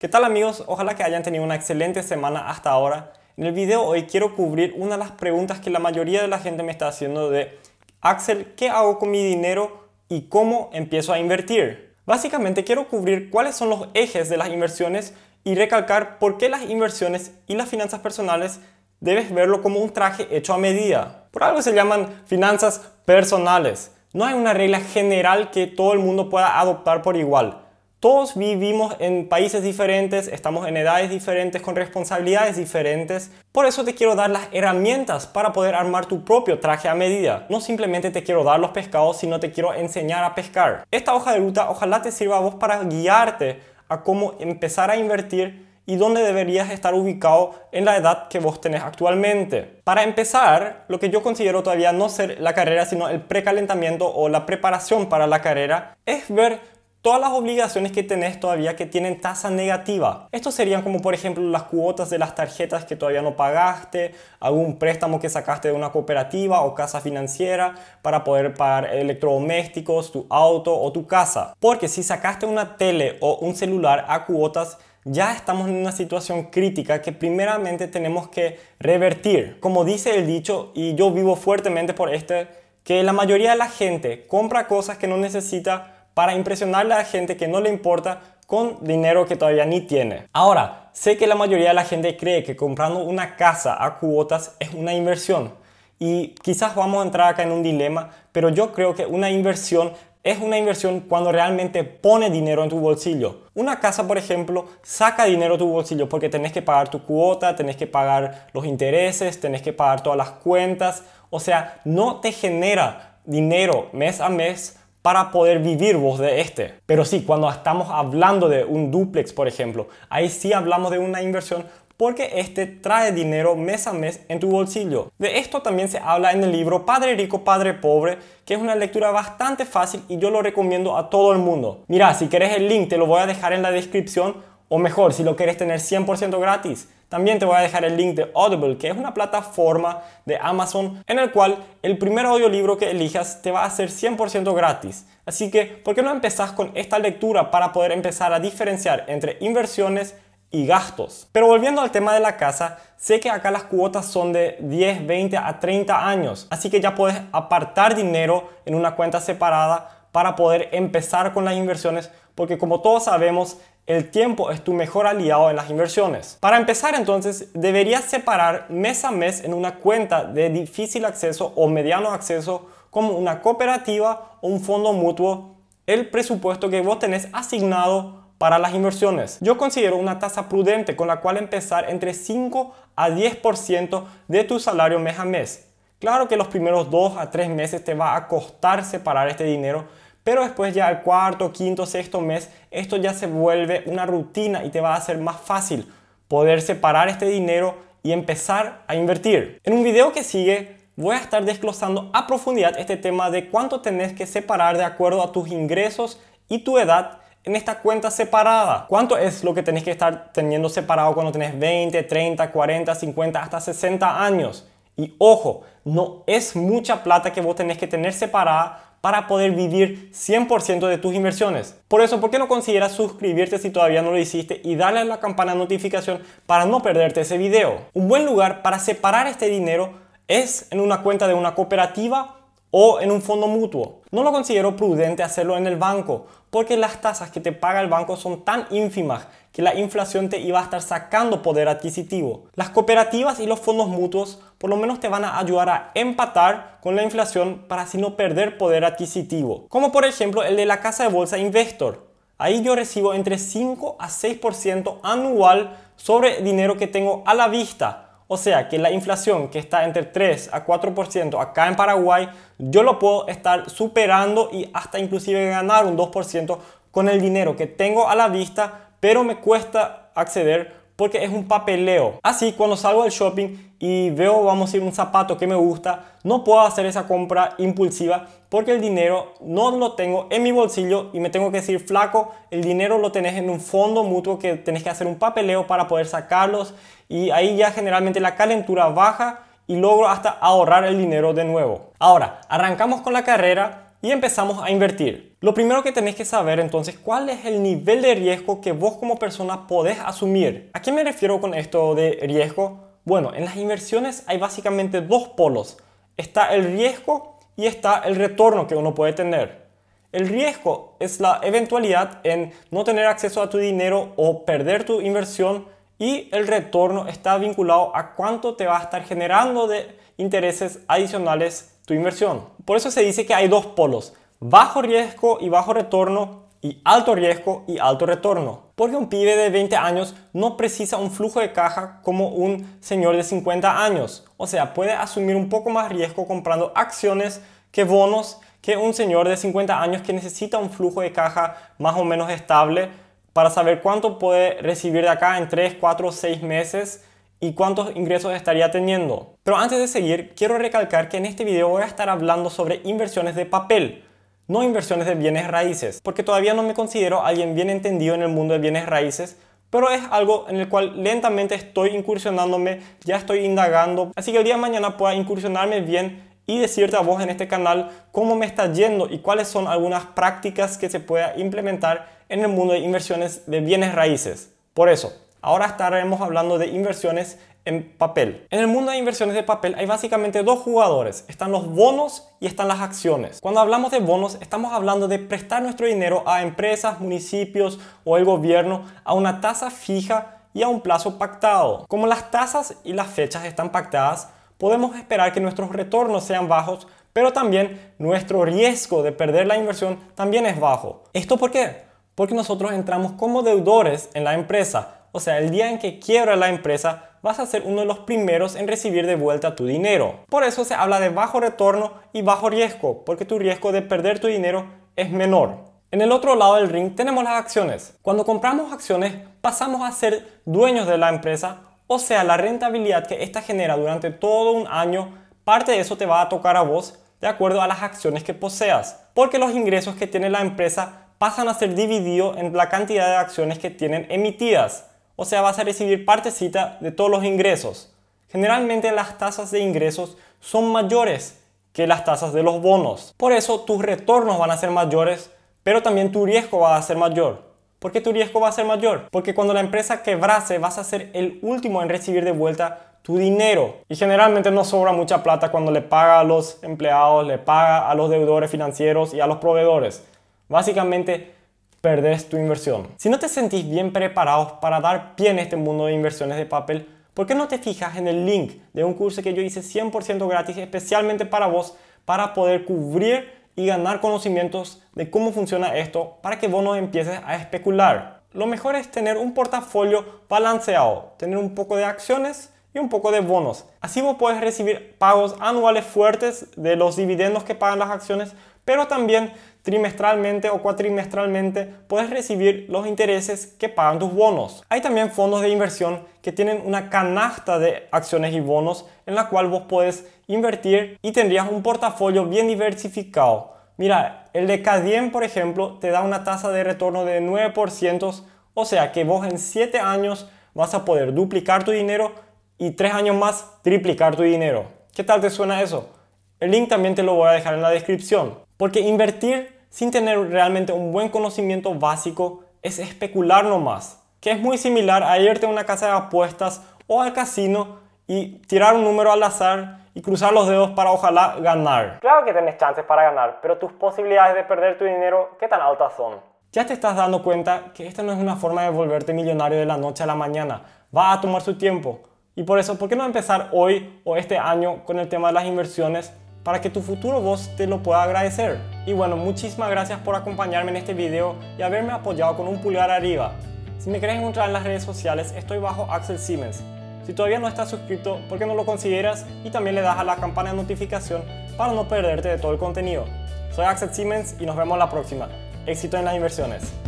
¿Qué tal amigos? Ojalá que hayan tenido una excelente semana hasta ahora. En el video hoy quiero cubrir una de las preguntas que la mayoría de la gente me está haciendo de Axel, ¿qué hago con mi dinero y cómo empiezo a invertir? Básicamente quiero cubrir cuáles son los ejes de las inversiones y recalcar por qué las inversiones y las finanzas personales debes verlo como un traje hecho a medida. Por algo se llaman finanzas personales. No hay una regla general que todo el mundo pueda adoptar por igual. Todos vivimos en países diferentes, estamos en edades diferentes, con responsabilidades diferentes. Por eso te quiero dar las herramientas para poder armar tu propio traje a medida. No simplemente te quiero dar los pescados, sino te quiero enseñar a pescar. Esta hoja de ruta ojalá te sirva a vos para guiarte a cómo empezar a invertir y dónde deberías estar ubicado en la edad que vos tenés actualmente. Para empezar, lo que yo considero todavía no ser la carrera, sino el precalentamiento o la preparación para la carrera, es ver todas las obligaciones que tenés todavía que tienen tasa negativa. Estos serían como por ejemplo las cuotas de las tarjetas que todavía no pagaste, algún préstamo que sacaste de una cooperativa o casa financiera para poder pagar electrodomésticos, tu auto o tu casa. Porque si sacaste una tele o un celular a cuotas ya estamos en una situación crítica que primeramente tenemos que revertir. Como dice el dicho, y yo vivo fuertemente por este, que la mayoría de la gente compra cosas que no necesita para impresionarle a la gente que no le importa con dinero que todavía ni tiene. Ahora, sé que la mayoría de la gente cree que comprando una casa a cuotas es una inversión y quizás vamos a entrar acá en un dilema, pero yo creo que una inversión es una inversión cuando realmente pone dinero en tu bolsillo. Una casa, por ejemplo, saca dinero de tu bolsillo porque tenés que pagar tu cuota, tenés que pagar los intereses, tenés que pagar todas las cuentas. O sea, no te genera dinero mes a mes para poder vivir vos de este. Pero sí, cuando estamos hablando de un duplex, por ejemplo, ahí sí hablamos de una inversión porque este trae dinero mes a mes en tu bolsillo. De esto también se habla en el libro Padre Rico, Padre Pobre, que es una lectura bastante fácil y yo lo recomiendo a todo el mundo. Mira, si querés el link te lo voy a dejar en la descripción o mejor, si lo quieres tener 100% gratis, también te voy a dejar el link de Audible, que es una plataforma de Amazon en el cual el primer audiolibro que elijas te va a ser 100% gratis. Así que, ¿por qué no empezás con esta lectura para poder empezar a diferenciar entre inversiones y gastos? Pero volviendo al tema de la casa, sé que acá las cuotas son de 10, 20 a 30 años, así que ya puedes apartar dinero en una cuenta separada para poder empezar con las inversiones, porque como todos sabemos, el tiempo es tu mejor aliado en las inversiones. Para empezar entonces, deberías separar mes a mes en una cuenta de difícil acceso o mediano acceso como una cooperativa o un fondo mutuo el presupuesto que vos tenés asignado para las inversiones. Yo considero una tasa prudente con la cual empezar entre 5 a 10% de tu salario mes a mes. Claro que los primeros 2 a 3 meses te va a costar separar este dinero pero después ya al cuarto, quinto, sexto mes, esto ya se vuelve una rutina y te va a ser más fácil poder separar este dinero y empezar a invertir. En un video que sigue voy a estar desglosando a profundidad este tema de cuánto tenés que separar de acuerdo a tus ingresos y tu edad en esta cuenta separada. ¿Cuánto es lo que tenés que estar teniendo separado cuando tenés 20, 30, 40, 50, hasta 60 años? Y ojo, no es mucha plata que vos tenés que tener separada para poder vivir 100% de tus inversiones. Por eso, ¿por qué no consideras suscribirte si todavía no lo hiciste y darle a la campana de notificación para no perderte ese video? Un buen lugar para separar este dinero es en una cuenta de una cooperativa o en un fondo mutuo. No lo considero prudente hacerlo en el banco, porque las tasas que te paga el banco son tan ínfimas que la inflación te iba a estar sacando poder adquisitivo. Las cooperativas y los fondos mutuos por lo menos te van a ayudar a empatar con la inflación para así no perder poder adquisitivo, como por ejemplo el de la casa de bolsa Investor. Ahí yo recibo entre 5 a 6% anual sobre dinero que tengo a la vista o sea que la inflación que está entre 3 a 4% acá en Paraguay, yo lo puedo estar superando y hasta inclusive ganar un 2% con el dinero que tengo a la vista, pero me cuesta acceder porque es un papeleo. Así, cuando salgo al shopping y veo, vamos a ir un zapato que me gusta, no puedo hacer esa compra impulsiva porque el dinero no lo tengo en mi bolsillo y me tengo que decir, flaco, el dinero lo tenés en un fondo mutuo que tenés que hacer un papeleo para poder sacarlos y ahí ya generalmente la calentura baja y logro hasta ahorrar el dinero de nuevo. Ahora, arrancamos con la carrera y empezamos a invertir. Lo primero que tenés que saber entonces cuál es el nivel de riesgo que vos como persona podés asumir. ¿A qué me refiero con esto de riesgo? Bueno, en las inversiones hay básicamente dos polos. Está el riesgo y está el retorno que uno puede tener. El riesgo es la eventualidad en no tener acceso a tu dinero o perder tu inversión y el retorno está vinculado a cuánto te va a estar generando de intereses adicionales tu inversión. Por eso se dice que hay dos polos, bajo riesgo y bajo retorno y alto riesgo y alto retorno. Porque un pibe de 20 años no precisa un flujo de caja como un señor de 50 años. O sea, puede asumir un poco más riesgo comprando acciones que bonos que un señor de 50 años que necesita un flujo de caja más o menos estable para saber cuánto puede recibir de acá en 3, 4, 6 meses y cuántos ingresos estaría teniendo. Pero antes de seguir, quiero recalcar que en este video voy a estar hablando sobre inversiones de papel, no inversiones de bienes raíces, porque todavía no me considero alguien bien entendido en el mundo de bienes raíces, pero es algo en el cual lentamente estoy incursionándome, ya estoy indagando, así que el día de mañana pueda incursionarme bien y decirte a vos en este canal cómo me está yendo y cuáles son algunas prácticas que se pueda implementar en el mundo de inversiones de bienes raíces. Por eso, ahora estaremos hablando de inversiones en papel. En el mundo de inversiones de papel hay básicamente dos jugadores. Están los bonos y están las acciones. Cuando hablamos de bonos, estamos hablando de prestar nuestro dinero a empresas, municipios o el gobierno a una tasa fija y a un plazo pactado. Como las tasas y las fechas están pactadas, podemos esperar que nuestros retornos sean bajos, pero también nuestro riesgo de perder la inversión también es bajo. ¿Esto por qué? porque nosotros entramos como deudores en la empresa. O sea, el día en que quiebra la empresa, vas a ser uno de los primeros en recibir de vuelta tu dinero. Por eso se habla de bajo retorno y bajo riesgo, porque tu riesgo de perder tu dinero es menor. En el otro lado del ring tenemos las acciones. Cuando compramos acciones, pasamos a ser dueños de la empresa, o sea, la rentabilidad que ésta genera durante todo un año, parte de eso te va a tocar a vos de acuerdo a las acciones que poseas, porque los ingresos que tiene la empresa pasan a ser divididos en la cantidad de acciones que tienen emitidas, o sea, vas a recibir partecita de todos los ingresos. Generalmente las tasas de ingresos son mayores que las tasas de los bonos. Por eso tus retornos van a ser mayores, pero también tu riesgo va a ser mayor. ¿Por qué tu riesgo va a ser mayor? Porque cuando la empresa quebrase vas a ser el último en recibir de vuelta tu dinero. Y generalmente no sobra mucha plata cuando le paga a los empleados, le paga a los deudores financieros y a los proveedores. Básicamente, perdés tu inversión. Si no te sentís bien preparados para dar pie en este mundo de inversiones de papel, ¿por qué no te fijas en el link de un curso que yo hice 100% gratis especialmente para vos para poder cubrir y ganar conocimientos de cómo funciona esto para que vos no empieces a especular? Lo mejor es tener un portafolio balanceado, tener un poco de acciones y un poco de bonos. Así vos puedes recibir pagos anuales fuertes de los dividendos que pagan las acciones pero también trimestralmente o cuatrimestralmente puedes recibir los intereses que pagan tus bonos. Hay también fondos de inversión que tienen una canasta de acciones y bonos en la cual vos podés invertir y tendrías un portafolio bien diversificado. Mira, el de Cadien, por ejemplo, te da una tasa de retorno de 9%, o sea que vos en 7 años vas a poder duplicar tu dinero y 3 años más triplicar tu dinero. ¿Qué tal te suena eso? El link también te lo voy a dejar en la descripción. Porque invertir sin tener realmente un buen conocimiento básico es especular nomás, que es muy similar a irte a una casa de apuestas o al casino y tirar un número al azar y cruzar los dedos para ojalá ganar. Claro que tenés chances para ganar, pero tus posibilidades de perder tu dinero, ¿qué tan altas son? Ya te estás dando cuenta que esta no es una forma de volverte millonario de la noche a la mañana, va a tomar su tiempo. Y por eso, ¿por qué no empezar hoy o este año con el tema de las inversiones para que tu futuro vos te lo pueda agradecer. Y bueno, muchísimas gracias por acompañarme en este video y haberme apoyado con un pulgar arriba. Si me querés encontrar en las redes sociales, estoy bajo Axel Siemens. Si todavía no estás suscrito, ¿por qué no lo consideras? Y también le das a la campana de notificación para no perderte de todo el contenido. Soy Axel Siemens y nos vemos la próxima. Éxito en las inversiones.